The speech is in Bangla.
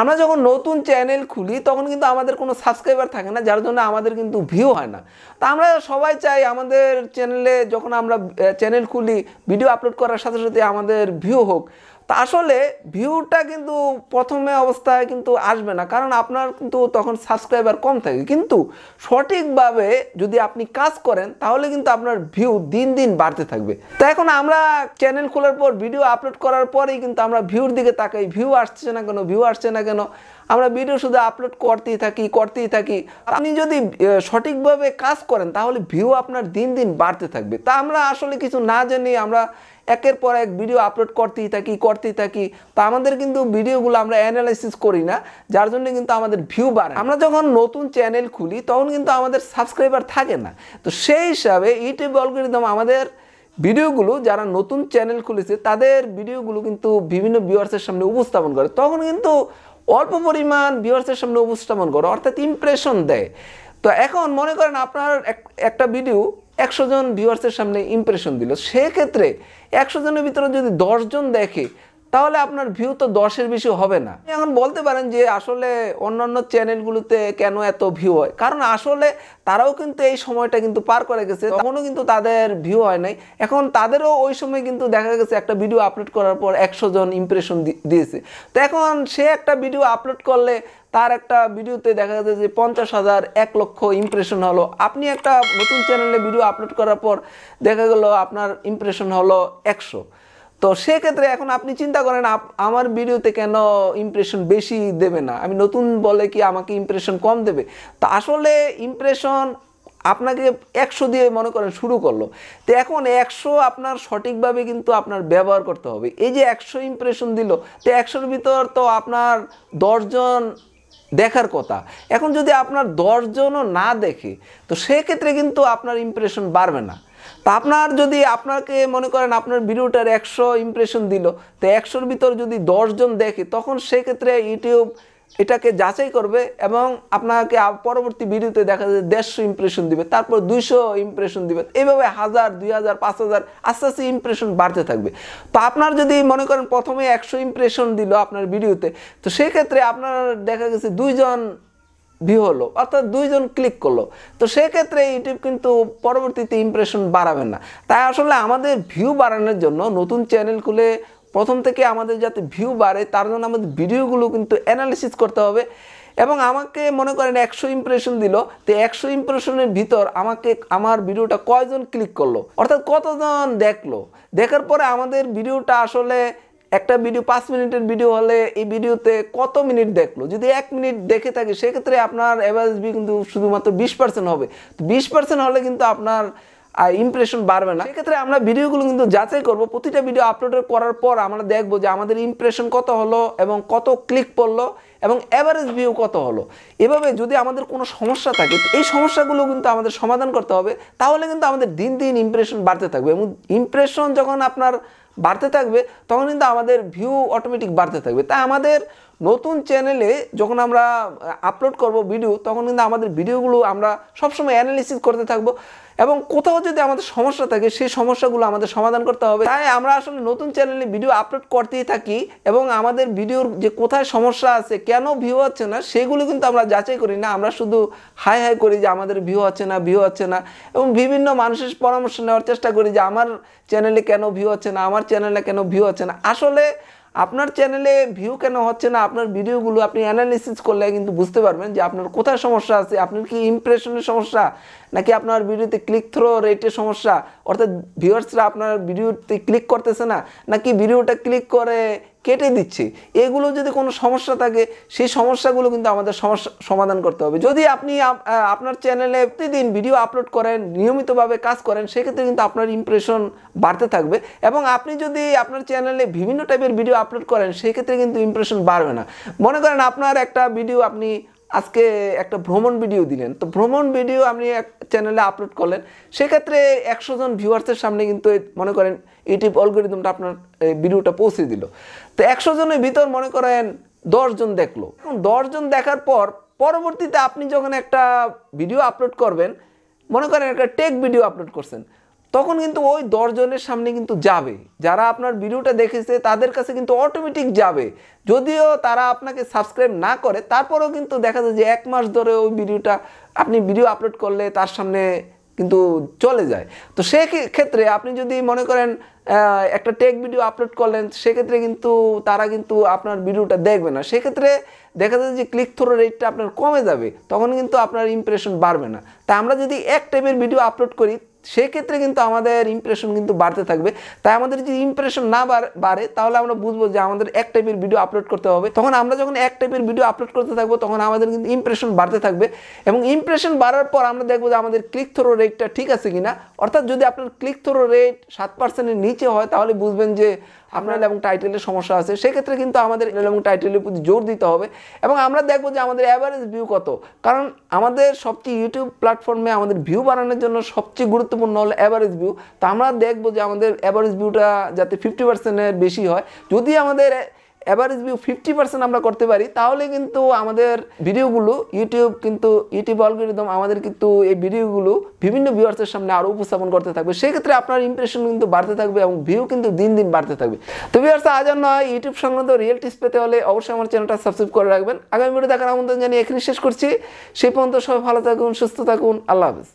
আমরা যখন নতুন চ্যানেল খুলি তখন কিন্তু আমাদের কোনো সাবস্ক্রাইবার থাকে না যার জন্য আমাদের কিন্তু ভিউ হয় না তা আমরা সবাই চাই আমাদের চ্যানেলে যখন আমরা চ্যানেল খুলি ভিডিও আপলোড করার সাথে সাথে আমাদের ভিউ হোক তা আসলে ভিউটা কিন্তু প্রথমে অবস্থায় কিন্তু আসবে না কারণ আপনার কিন্তু তখন সাবস্ক্রাইবার কম থাকে কিন্তু সঠিকভাবে যদি আপনি কাজ করেন তাহলে কিন্তু আপনার ভিউ দিন দিন বাড়তে থাকবে তো এখন আমরা চ্যানেল খোলার পর ভিডিও আপলোড করার পরেই কিন্তু আমরা ভিউর দিকে তাকাই ভিউ আসছে না কেন ভিউ আসছে না কেন আমরা ভিডিও শুধু আপলোড করতেই থাকি করতেই থাকি আপনি যদি সঠিকভাবে কাজ করেন তাহলে ভিউ আপনার দিন দিন বাড়তে থাকবে তা আমরা আসলে কিছু না জানি আমরা একের পর এক ভিডিও আপলোড করতেই থাকি করতেই থাকি তা আমাদের কিন্তু ভিডিওগুলো আমরা অ্যানালাইসিস করি না যার জন্য কিন্তু আমাদের ভিউ বাড়ে আমরা যখন নতুন চ্যানেল খুলি তখন কিন্তু আমাদের সাবস্ক্রাইবার থাকে না তো সেই হিসাবে ইউটিউব অ্যালগোরিদম আমাদের ভিডিওগুলো যারা নতুন চ্যানেল খুলেছে তাদের ভিডিওগুলো কিন্তু বিভিন্ন ভিউয়ার্সের সামনে উপস্থাপন করে তখন কিন্তু অল্প পরিমাণ ভিউয়ার্সের সামনে উপস্থাপন করো অর্থাৎ ইমপ্রেশন দেয় তো এখন মনে করেন আপনার একটা ভিডিও একশো জন ভিউয়ার্সের সামনে ইমপ্রেশন দিল সেক্ষেত্রে একশো জনের ভিতরে যদি দশজন দেখে তাহলে আপনার ভিউ তো দশের বেশি হবে না এখন বলতে পারেন যে আসলে অন্যান্য চ্যানেলগুলোতে কেন এত ভিউ হয় কারণ আসলে তারাও কিন্তু এই সময়টা কিন্তু পার করে গেছে তখনও কিন্তু তাদের ভিউ হয় নাই এখন তাদেরও ওই সময় কিন্তু দেখা গেছে একটা ভিডিও আপলোড করার পর একশো জন ইমপ্রেশন দিয়েছে তো এখন সে একটা ভিডিও আপলোড করলে তার একটা ভিডিওতে দেখা যাচ্ছে যে পঞ্চাশ হাজার এক লক্ষ ইমপ্রেশন হলো আপনি একটা নতুন চ্যানেলে ভিডিও আপলোড করার পর দেখা গেল আপনার ইমপ্রেশন হলো একশো তো সেক্ষেত্রে এখন আপনি চিন্তা করেন আমার ভিডিওতে কেন ইমপ্রেশন বেশি দেবে না আমি নতুন বলে কি আমাকে ইমপ্রেশন কম দেবে তো আসলে ইমপ্রেশন আপনাকে একশো দিয়ে মনে করেন শুরু করলো তো এখন একশো আপনার সঠিকভাবে কিন্তু আপনার ব্যবহার করতে হবে এই যে একশো ইমপ্রেশন দিল তো একশোর ভিতর তো আপনার দশজন দেখার কথা এখন যদি আপনার দশজনও না দেখে তো সেক্ষেত্রে কিন্তু আপনার ইমপ্রেশন বাড়বে না তো আপনার যদি আপনাকে মনে করেন আপনার ভিডিওটার একশো ইমপ্রেশন দিল তো একশোর ভিতর যদি দশজন দেখে তখন সেক্ষেত্রে ইউটিউব এটাকে যাচাই করবে এবং আপনাকে পরবর্তী ভিডিওতে দেখা যায় দেড়শো ইমপ্রেশন দিবে তারপর দুইশো ইমপ্রেশন দিবে এইভাবে হাজার দুই হাজার পাঁচ হাজার আস্তে আস্তে ইমপ্রেশন বাড়তে থাকবে তো আপনার যদি মনে করেন প্রথমে একশো ইমপ্রেশন দিল আপনার ভিডিওতে তো সেক্ষেত্রে আপনার দেখা গেছে দুইজন ভিউ হলো অর্থাৎ দুইজন ক্লিক করলো তো সেক্ষেত্রে ইউটিউব কিন্তু পরবর্তীতে ইমপ্রেশন বাড়াবে না তাই আসলে আমাদের ভিউ বাড়ানোর জন্য নতুন চ্যানেল খুলে প্রথম থেকে আমাদের যাতে ভিউ বাড়ে তার জন্য আমাদের ভিডিওগুলো কিন্তু অ্যানালিসিস করতে হবে এবং আমাকে মনে করেন একশো ইমপ্রেশন দিল তো একশো ইমপ্রেশনের ভিতর আমাকে আমার ভিডিওটা কয়জন ক্লিক করলো অর্থাৎ কতজন দেখলো দেখার পরে আমাদের ভিডিওটা আসলে একটা ভিডিও পাঁচ মিনিটের ভিডিও হলে এই ভিডিওতে কত মিনিট দেখলো যদি এক মিনিট দেখে থাকে সেক্ষেত্রে আপনার অ্যাভারেজ বি কিন্তু শুধুমাত্র বিশ পার্সেন্ট হবে তো বিশ পার্সেন্ট হলে কিন্তু আপনার আর ইমপ্রেশন বাড়বে না সেক্ষেত্রে আমরা ভিডিওগুলো কিন্তু যাচাই করব প্রতিটা ভিডিও আপলোড করার পর আমরা দেখব যে আমাদের ইমপ্রেশন কত হলো এবং কত ক্লিক পড়লো এবং অ্যাভারেজ ভিউ কত হলো এভাবে যদি আমাদের কোনো সমস্যা থাকে এই সমস্যাগুলো কিন্তু আমাদের সমাধান করতে হবে তাহলে কিন্তু আমাদের দিন দিন ইমপ্রেশন বাড়তে থাকবে এবং ইমপ্রেশন যখন আপনার বাড়তে থাকবে তখন কিন্তু আমাদের ভিউ অটোমেটিক বাড়তে থাকবে তাই আমাদের নতুন চ্যানেলে যখন আমরা আপলোড করব ভিডিও তখন কিন্তু আমাদের ভিডিওগুলো আমরা সবসময় অ্যানালিসিস করতে থাকবো এবং কোথাও যদি আমাদের সমস্যা থাকে সেই সমস্যাগুলো আমাদের সমাধান করতে হবে তাই আমরা আসলে নতুন চ্যানেলে ভিডিও আপলোড করতেই থাকি এবং আমাদের ভিডিওর যে কোথায় সমস্যা আছে কেন ভিউ হচ্ছে না সেগুলো কিন্তু আমরা যাচাই করি না আমরা শুধু হাই হাই করি যে আমাদের ভিউ হচ্ছে না ভিউ হচ্ছে না এবং বিভিন্ন মানুষের পরামর্শ নেওয়ার চেষ্টা করি যে আমার চ্যানেলে কেন ভিউ হচ্ছে না আমার চ্যানেলে কেন ভিউ হচ্ছে না আসলে আপনার চ্যানেলে ভিউ কেন হচ্ছে না আপনার ভিডিওগুলো আপনি অ্যানালিসিস করলে কিন্তু বুঝতে পারবেন যে আপনার কোথায় সমস্যা আছে আপনার কি ইমপ্রেশনের সমস্যা নাকি আপনার ভিডিওতে ক্লিক থ্রো রেটের সমস্যা অর্থাৎ ভিউয়ার্সরা আপনার ভিডিওতে ক্লিক করতেছে না নাকি ভিডিওটা ক্লিক করে কেটে দিচ্ছে এগুলো যদি কোনো সমস্যা থাকে সেই সমস্যাগুলো কিন্তু আমাদের সমস্যা সমাধান করতে হবে যদি আপনি আপনার চ্যানেলে প্রতিদিন ভিডিও আপলোড করেন নিয়মিতভাবে কাজ করেন সেক্ষেত্রে কিন্তু আপনার ইমপ্রেশন বাড়তে থাকবে এবং আপনি যদি আপনার চ্যানেলে বিভিন্ন টাইপের ভিডিও আপলোড করেন সেক্ষেত্রে কিন্তু ইমপ্রেশন বাড়বে না মনে করেন আপনার একটা ভিডিও আপনি আজকে একটা ভ্রমণ ভিডিও দিলেন তো ভ্রমণ ভিডিও আপনি এক চ্যানেলে আপলোড করলেন সেক্ষেত্রে একশো জন ভিউয়ার্সের সামনে কিন্তু মনে করেন ইউটিউব অলগোরিদমটা আপনার ভিডিওটা পৌঁছে দিল তো একশো জনের ভিতর মনে করেন দশজন দেখলো দশজন দেখার পর পরবর্তীতে আপনি যখন একটা ভিডিও আপলোড করবেন মনে করেন একটা টেক ভিডিও আপলোড করছেন তখন কিন্তু ওই দশজনের সামনে কিন্তু যাবে যারা আপনার ভিডিওটা দেখেছে তাদের কাছে কিন্তু অটোমেটিক যাবে যদিও তারা আপনাকে সাবস্ক্রাইব না করে তারপরেও কিন্তু দেখা যায় যে এক মাস ধরে ওই ভিডিওটা আপনি ভিডিও আপলোড করলে তার সামনে কিন্তু চলে যায় তো সে ক্ষেত্রে আপনি যদি মনে করেন একটা টেক ভিডিও আপলোড করলেন সেক্ষেত্রে কিন্তু তারা কিন্তু আপনার ভিডিওটা দেখবে না সেক্ষেত্রে দেখা যায় যে ক্লিক থ্রো রেটটা আপনার কমে যাবে তখন কিন্তু আপনার ইমপ্রেশন বাড়বে না তা আমরা যদি এক টাইপের ভিডিও আপলোড করি সেক্ষেত্রে কিন্তু আমাদের ইমপ্রেশন কিন্তু বাড়তে থাকবে তাই আমাদের যদি ইমপ্রেশন না বাড়ে তাহলে আমরা বুঝবো যে আমাদের এক টাইপের ভিডিও আপলোড করতে হবে তখন আমরা যখন এক টাইপের ভিডিও আপলোড করতে থাকবো তখন আমাদের কিন্তু ইমপ্রেশন বাড়তে থাকবে এবং ইমপ্রেশন বাড়ার পর আমরা দেখবো যে আমাদের ক্লিক থ্রো রেটটা ঠিক আছে কিনা অর্থাৎ যদি আপনার ক্লিক থ্রো রেট সাত পার্সেন্টের নিচে হয় তাহলে বুঝবেন যে আপনার এবং টাইটেলের সমস্যা আছে সেক্ষেত্রে কিন্তু আমাদের এবং টাইটেলের প্রতি জোর দিতে হবে এবং আমরা দেখবো যে আমাদের অ্যাভারেজ ভিউ কত কারণ আমাদের সবচেয়ে ইউটিউব প্ল্যাটফর্মে আমাদের ভিউ বাড়ানোর জন্য সবচেয়ে গুরুত্বপূর্ণ হলো অ্যাভারেজ ভিউ তো আমরা দেখব যে আমাদের অ্যাভারেজ ভিউটা যাতে ফিফটি পার্সেন্টের বেশি হয় যদি আমাদের অ্যাভারেজ ভিউ ফিফটি পার্সেন্ট আমরা করতে পারি তাহলে কিন্তু আমাদের ভিডিওগুলো ইউটিউব কিন্তু ইউটিউব অ্যালগোরিদম আমাদের কিন্তু এই ভিডিওগুলো বিভিন্ন ভিউয়ার্সের সামনে আরও উপস্থাপন করতে থাকবে সেক্ষেত্রে আপনার ইমপ্রেশন কিন্তু বাড়তে থাকবে এবং ভিউ কিন্তু দিন দিন বাড়তে থাকবে তো ভিউয়ার্স আজ আর নয় ইউটিউব সংক্রান্ত রিয়েল টিপস পেতে হলে অবশ্যই আমার চ্যানেলটা সাবস্ক্রাইব করে রাখবেন আগামী ভিডিও দেখার আমন্ত্রণ জানিয়ে এখানে শেষ করছি সেই পর্যন্ত সবাই ভালো থাকুন সুস্থ থাকুন আল্লাহ হাফিজ